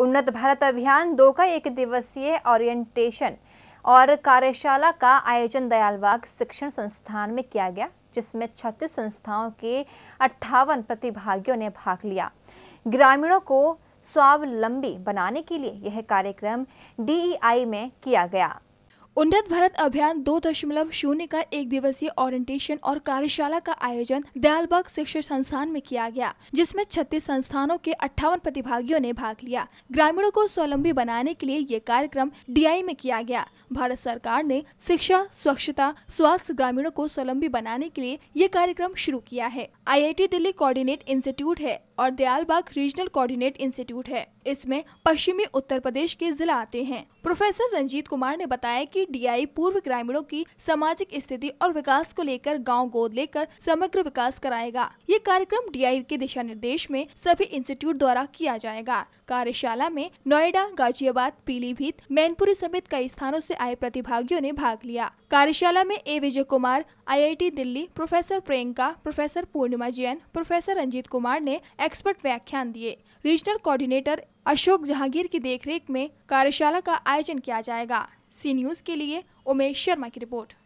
उन्नत भारत अभियान दो का एक दिवसीय ओरिएंटेशन और कार्यशाला का आयोजन दयालबाग शिक्षण संस्थान में किया गया जिसमें छत्तीस संस्थाओं के अट्ठावन प्रतिभागियों ने भाग लिया ग्रामीणों को स्वावलंबी बनाने के लिए यह कार्यक्रम डीईआई e में किया गया उन्नत भारत अभियान दो दशमलव शून्य का एक दिवसीय ओरिएंटेशन और कार्यशाला का आयोजन दयालबाग शिक्षण संस्थान में किया गया जिसमें 36 संस्थानों के अट्ठावन प्रतिभागियों ने भाग लिया ग्रामीणों को स्वावलंबी बनाने के लिए ये कार्यक्रम डीआई में किया गया भारत सरकार ने शिक्षा स्वच्छता स्वास्थ्य ग्रामीणों को स्वावलंबी बनाने के लिए ये कार्यक्रम शुरू किया है आई दिल्ली कोऑर्डिनेट इंस्टीट्यूट है और दयालबाग रीजनल कोऑर्डिनेट इंस्टीट्यूट है इसमें पश्चिमी उत्तर प्रदेश के जिला आते हैं प्रोफेसर रंजीत कुमार ने बताया कि डीआई पूर्व ग्रामीणों की सामाजिक स्थिति और विकास को लेकर गांव गोद लेकर समग्र विकास कराएगा ये कार्यक्रम डीआई के दिशा निर्देश में सभी इंस्टीट्यूट द्वारा किया जाएगा कार्यशाला में नोएडा गाजियाबाद पीलीभीत मैनपुरी समेत कई स्थानों ऐसी आए प्रतिभागियों ने भाग लिया कार्यशाला में A Vijay Kumar IIT Delhi professor Priyanka professor Purnima Jain professor Ranjit Kumar ने एक्सपर्ट व्याख्यान दिए रीजनल कोऑर्डिनेटर अशोक जहांगीर की देखरेख में कार्यशाला का आयोजन किया जाएगा सी न्यूज़ के लिए उमेश शर्मा की रिपोर्ट